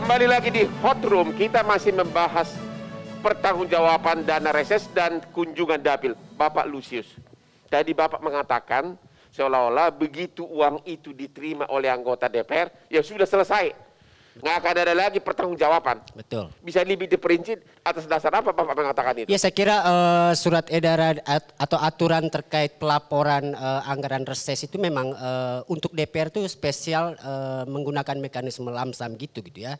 Kembali lagi di Hot Room, kita masih membahas pertanggungjawaban dana reses dan kunjungan dapil. Bapak Lucius tadi Bapak mengatakan seolah-olah begitu uang itu diterima oleh anggota DPR, ya sudah selesai nggak akan ada lagi pertanggungjawaban. Betul. Bisa lebih diperinci atas dasar apa Bapak mengatakan itu? Ya saya kira uh, surat edaran at, atau aturan terkait pelaporan uh, anggaran reses itu memang uh, untuk DPR itu spesial uh, menggunakan mekanisme lamsam gitu gitu ya.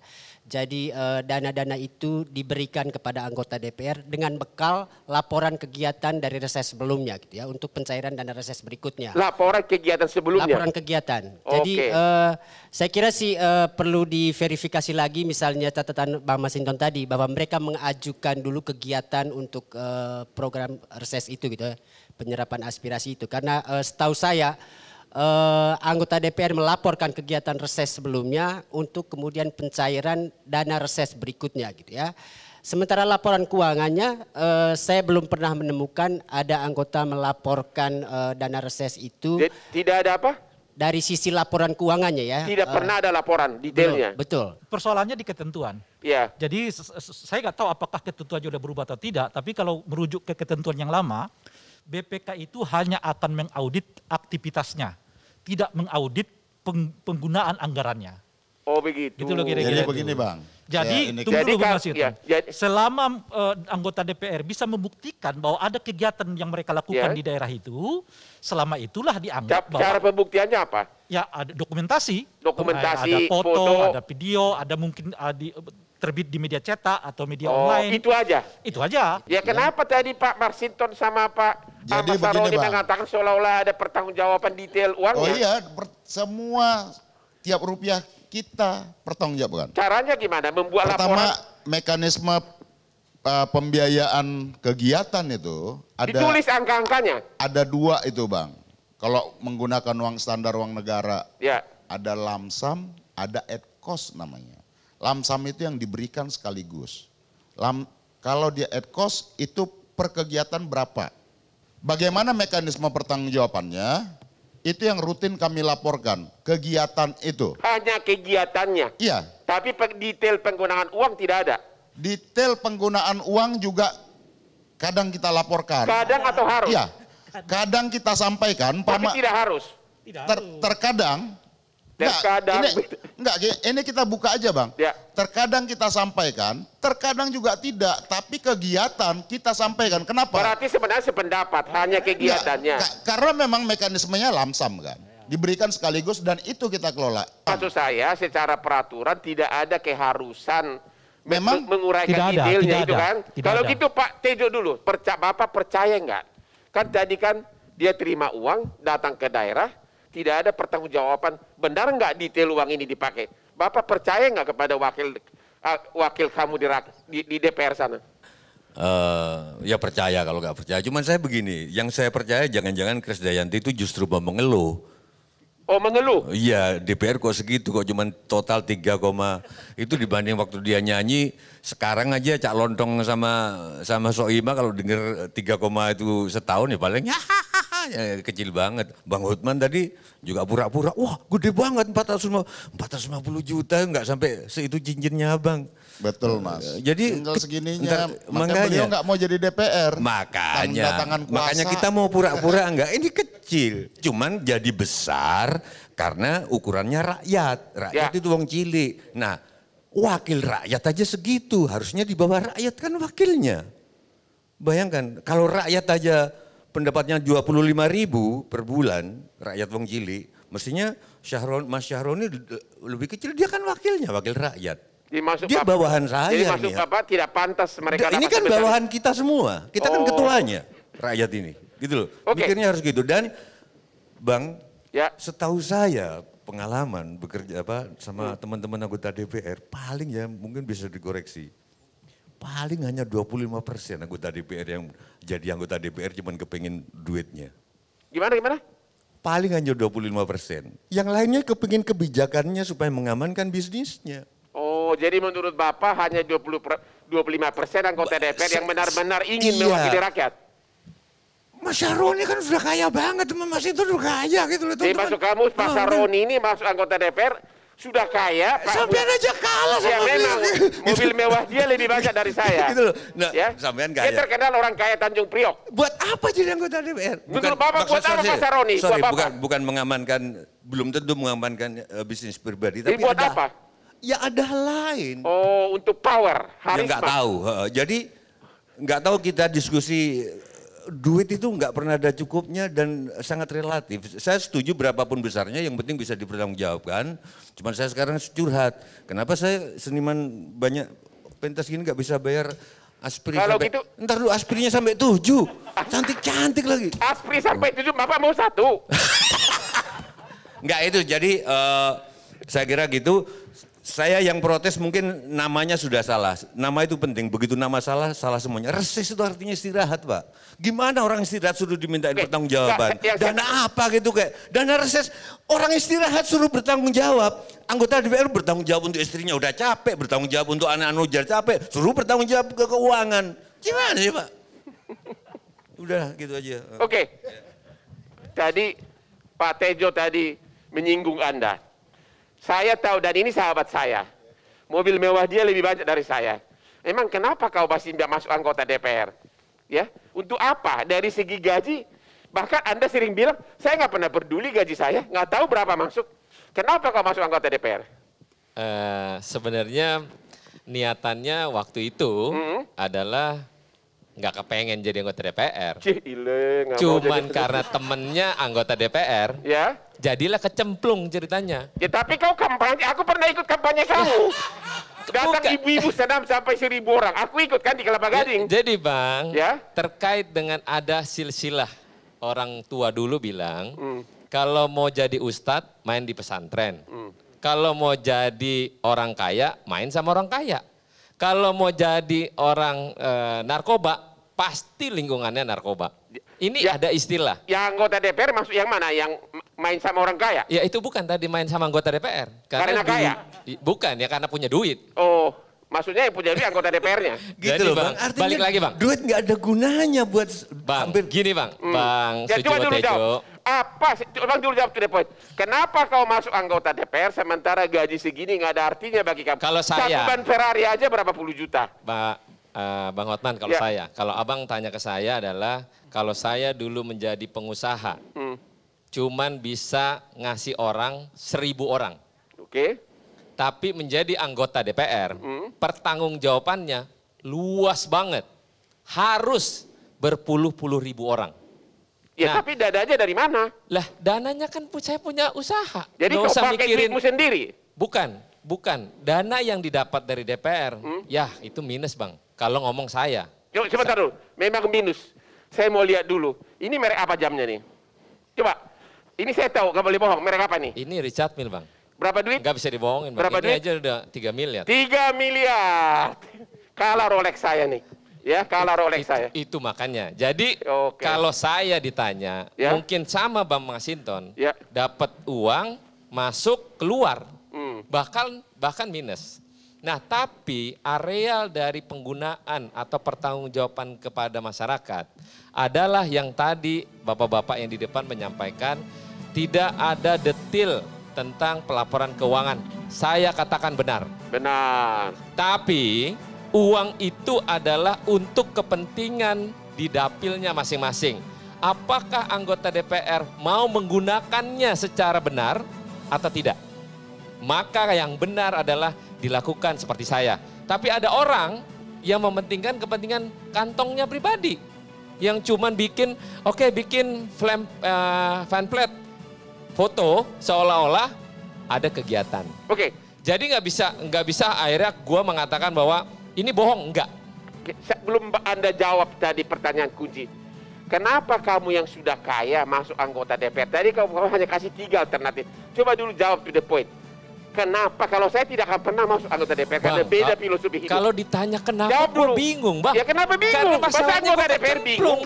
Jadi eh, dana-dana itu diberikan kepada anggota DPR dengan bekal laporan kegiatan dari reses sebelumnya gitu ya untuk pencairan dana reses berikutnya. Laporan kegiatan sebelumnya. Laporan kegiatan. Okay. Jadi eh, saya kira sih eh, perlu diverifikasi lagi misalnya catatan Bang Masinton tadi bahwa mereka mengajukan dulu kegiatan untuk program reses itu gitu ya penyerapan aspirasi itu karena setahu saya eh, anggota DPR melaporkan kegiatan reses sebelumnya untuk kemudian pencairan dana reses berikutnya gitu ya. Sementara laporan keuangannya eh, saya belum pernah menemukan ada anggota melaporkan eh, dana reses itu. Tidak ada apa? Dari sisi laporan keuangannya ya. Tidak uh, pernah ada laporan detailnya. Betul. betul. Persoalannya di ketentuan. Iya. Jadi saya nggak tahu apakah ketentuannya sudah berubah atau tidak, tapi kalau merujuk ke ketentuan yang lama, BPK itu hanya akan mengaudit aktivitasnya tidak mengaudit penggunaan anggarannya Oh begitu. Itu loh kira-kira. Jadi begini bang. Jadi, ya, tunggu dulu Bang Masinton. Ya, ya, selama uh, anggota DPR bisa membuktikan bahwa ada kegiatan yang mereka lakukan ya. di daerah itu, selama itulah dianggap bahwa... Cara pembuktiannya apa? Ya, ada dokumentasi. Dokumentasi, ada foto, foto. ada video, ada mungkin ah, di, terbit di media cetak atau media oh, online. itu aja? Itu aja. Ya kenapa ya. tadi Pak Marsinton sama Pak ah, jadi Ahmad Saroni mengatakan seolah-olah ada pertanggungjawaban detail uangnya? Oh iya, semua tiap rupiah kita pertanggungjawabkan. Caranya gimana? Membuat Pertama, laporan? Pertama, mekanisme uh, pembiayaan kegiatan itu ada ditulis angka-angkanya. Ada dua itu, Bang. Kalau menggunakan uang standar uang negara, ya. ada lamsam, ada at cost namanya. Lamsam itu yang diberikan sekaligus. Lam, kalau dia at cost itu perkegiatan berapa? Bagaimana mekanisme pertanggungjawabannya? Itu yang rutin kami laporkan, kegiatan itu. Hanya kegiatannya? Iya. Tapi detail penggunaan uang tidak ada? Detail penggunaan uang juga kadang kita laporkan. Kadang atau harus? Iya. Kadang kita sampaikan. Tapi tidak harus? Ter, terkadang Terkadang enggak, ini, enggak, gitu. ini kita buka aja, Bang. Ya. Terkadang kita sampaikan, terkadang juga tidak, tapi kegiatan kita sampaikan. Kenapa? Berarti sebenarnya sependapat, hanya kegiatannya. Enggak, karena memang mekanismenya lamsam kan. Diberikan sekaligus dan itu kita kelola. Maksud saya secara peraturan tidak ada keharusan memang menguraikan tidak ada, idealnya tidak itu ada, kan. Tidak Kalau ada. gitu Pak Tejo dulu, percaya Bapak percaya enggak? Kan tadi kan dia terima uang, datang ke daerah, tidak ada pertanggungjawaban benar nggak detail uang ini dipakai. Bapak percaya nggak kepada wakil eh, wakil kamu di, di, di DPR sana? Uh, ya percaya kalau nggak percaya. Cuman saya begini, yang saya percaya jangan-jangan Kris Dayanti itu justru mau mengeluh. Oh mengeluh? Iya DPR kok segitu kok cuman total 3, itu dibanding waktu dia nyanyi sekarang aja Cak Lontong sama sama Soima kalau denger 3, itu setahun ya paling ya Iya, ya, kecil banget. Bang Hotman tadi juga pura-pura, wah gede banget 450, 450 juta nggak sampai seitu cincinnya bang Betul eh, mas. Jadi tinggal segininya, ntar, makanya beliau nggak mau jadi DPR. Makanya, makanya kita mau pura-pura enggak. Ini kecil, cuman jadi besar karena ukurannya rakyat. Rakyat ya. itu uang cilik. Nah wakil rakyat aja segitu, harusnya di bawah rakyat kan wakilnya. Bayangkan kalau rakyat aja pendapatnya 25 ribu per bulan, rakyat Wong Jili, mestinya Syahron, Mas Syahroni lebih kecil, dia kan wakilnya, wakil rakyat. Dimasuk dia bawahan saya. Jadi masuk apa tidak pantas mereka. Ini kan bawahan kita semua, kita kan oh. kan ketuanya rakyat ini. Gitu loh, okay. mikirnya harus gitu. Dan Bang, ya. setahu saya pengalaman bekerja apa sama teman-teman hmm. anggota DPR paling ya mungkin bisa dikoreksi paling hanya 25 persen anggota DPR yang jadi anggota DPR cuman kepingin duitnya. Gimana, gimana? Paling hanya 25 persen. Yang lainnya kepingin kebijakannya supaya mengamankan bisnisnya. Oh, jadi menurut Bapak hanya 20 per, 25 persen anggota DPR yang benar-benar ingin iya. mewakili rakyat? Mas Syaroni kan sudah kaya banget, Mas itu sudah kaya gitu loh. Jadi masuk kamu Mas Syaroni ini masuk anggota DPR sudah kaya. Sampai aja kalah sama ya, mobil mewah dia lebih banyak dari saya. Gitu loh. Nah, ya? Sampean kaya. Dia terkenal orang kaya Tanjung Priok. Buat apa jadi anggota DPR? Bukan, Menurut Bapak buat apa Pak Saroni? Sorry, bukan, bukan mengamankan, belum tentu mengamankan uh, bisnis pribadi. Tapi buat ada, apa? Ya ada hal lain. Oh, untuk power, harisma. Ya nggak tahu. Jadi nggak tahu kita diskusi duit itu nggak pernah ada cukupnya dan sangat relatif. Saya setuju berapapun besarnya, yang penting bisa dipertanggungjawabkan. Cuman saya sekarang curhat, kenapa saya seniman banyak pentas gini nggak bisa bayar aspri Kalau sampai, gitu, ntar dulu aspirinya sampai tujuh, cantik-cantik lagi. Aspri sampai tujuh, bapak mau satu. nggak itu, jadi uh, saya kira gitu saya yang protes mungkin namanya sudah salah. Nama itu penting. Begitu nama salah, salah semuanya. Reses itu artinya istirahat, Pak. Gimana orang istirahat suruh dimintain Oke. bertanggung jawaban? Ya, ya, ya. dana apa gitu kayak. Dana reses, orang istirahat suruh bertanggung jawab. Anggota DPR bertanggung jawab untuk istrinya udah capek, bertanggung jawab untuk anak-anak ujar capek, suruh bertanggung jawab ke keuangan. Gimana sih, Pak? Udah gitu aja. Oke. Tadi Pak Tejo tadi menyinggung Anda saya tahu dan ini sahabat saya. Mobil mewah dia lebih banyak dari saya. Emang kenapa kau masih tidak masuk anggota DPR? Ya, untuk apa? Dari segi gaji, bahkan Anda sering bilang, saya nggak pernah peduli gaji saya, nggak tahu berapa masuk. Kenapa kau masuk anggota DPR? Uh, eh, sebenarnya niatannya waktu itu mm -hmm. adalah nggak kepengen jadi anggota DPR. Cile, Cuman jadi karena temennya anggota DPR, ya. jadilah kecemplung ceritanya. Ya tapi kau kampanye, aku pernah ikut kampanye kamu. Ya. Datang ibu-ibu senam sampai seribu orang. Aku ikut kan di Kelapa ya, Gading. Jadi bang, ya? terkait dengan ada silsilah orang tua dulu bilang, hmm. kalau mau jadi ustadz main di pesantren. Hmm. Kalau mau jadi orang kaya, main sama orang kaya. Kalau mau jadi orang e, narkoba, pasti lingkungannya narkoba. Ya, Ini ya, ada istilah. Yang anggota DPR maksud yang mana? Yang main sama orang kaya? Ya itu bukan tadi main sama anggota DPR. Karena, karena kaya? Di, bukan ya karena punya duit. Oh. Maksudnya yang punya duit anggota DPR-nya. gitu Jadi, loh bang, artinya balik lagi bang. Duit nggak ada gunanya buat bang. Hampir. Gini bang, hmm. bang ya, Sujiwo dulu Jawab. Apa, bang dulu jawab to the Kenapa kau masuk anggota DPR sementara gaji segini nggak ada artinya bagi kamu? Kalau saya. Satu ban Ferrari aja berapa puluh juta? Ba, Eh, bang Otman kalau ya. saya. Kalau abang tanya ke saya adalah kalau saya dulu menjadi pengusaha, hmm. cuman bisa ngasih orang seribu orang. Oke. Okay. Tapi menjadi anggota DPR, hmm. jawabannya luas banget. Harus berpuluh-puluh ribu orang. Ya nah, tapi dadanya dari mana? Lah dananya kan saya punya usaha. Jadi kau pakai mikirin, sendiri? Bukan, bukan. Dana yang didapat dari DPR, hmm? ya itu minus bang. Kalau ngomong saya. Yuk, sebentar dulu. Memang minus. Saya mau lihat dulu. Ini merek apa jamnya nih? Coba. Ini saya tahu, gak boleh bohong. Merek apa nih? Ini Richard Mil, Bang. Berapa duit? Gak bisa dibohongin, Bang. Berapa ini duit? aja udah 3 miliar. 3 miliar. Kalah Rolex saya nih. Ya, kalah Rolex itu, saya. Itu makanya. Jadi okay. kalau saya ditanya, ya. mungkin sama Bang Masinton, ya. dapat uang, masuk, keluar. Hmm. Bahkan bahkan minus. Nah, tapi areal dari penggunaan atau pertanggungjawaban kepada masyarakat adalah yang tadi Bapak-bapak yang di depan menyampaikan tidak ada detil tentang pelaporan keuangan. Saya katakan benar. Benar. Tapi uang itu adalah untuk kepentingan di dapilnya masing-masing. Apakah anggota DPR mau menggunakannya secara benar atau tidak? maka yang benar adalah dilakukan seperti saya. Tapi ada orang yang mementingkan kepentingan kantongnya pribadi. Yang cuman bikin, oke okay, bikin flam, uh, eh, plate foto seolah-olah ada kegiatan. Oke. Okay. Jadi nggak bisa nggak bisa akhirnya gue mengatakan bahwa ini bohong enggak. Sebelum Anda jawab tadi pertanyaan kunci, kenapa kamu yang sudah kaya masuk anggota DPR? Tadi kamu hanya kasih tiga alternatif. Coba dulu jawab to the point. Kenapa kalau saya tidak akan pernah masuk anggota DPR karena beda filosofi hidup. Kalau ditanya kenapa, Jawab dulu. bingung, Bang. Ya kenapa bingung? Karena Masa anggota DPR bingung?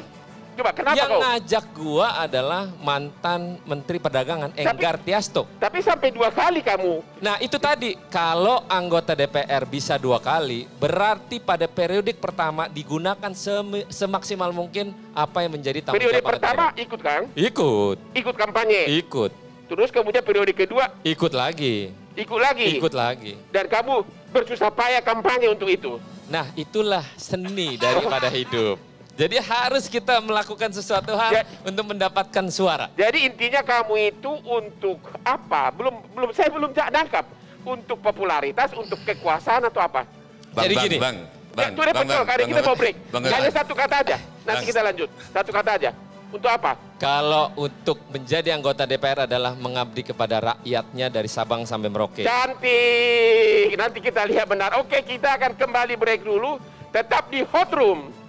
Coba kenapa Yang kau? ngajak gua adalah mantan Menteri Perdagangan Enggar tapi, Tiasto. Tapi sampai dua kali kamu. Nah itu tadi kalau anggota DPR bisa dua kali, berarti pada periode pertama digunakan sem semaksimal mungkin apa yang menjadi tanggung jawab. Periode pertama DPR. ikut Kang? Ikut. Ikut kampanye. Ikut. Terus kemudian periode kedua? Ikut lagi ikut lagi. Ikut lagi. Dan kamu bersusah payah kampanye untuk itu. Nah, itulah seni daripada hidup. Jadi harus kita melakukan sesuatu hal ya, untuk mendapatkan suara. Jadi intinya kamu itu untuk apa? Belum belum saya belum nangkap untuk popularitas, untuk kekuasaan atau apa? Bang, jadi bang, gini. Bang, bang, ya, bang, bang, betul, bang, bang, kita bang, mau break. Bang, Hanya bang. satu kata aja. Nanti bang. kita lanjut. Satu kata aja. Untuk apa? Kalau untuk menjadi anggota DPR adalah mengabdi kepada rakyatnya dari Sabang sampai Merauke. Cantik. Nanti kita lihat benar. Oke, kita akan kembali break dulu. Tetap di Hot Room.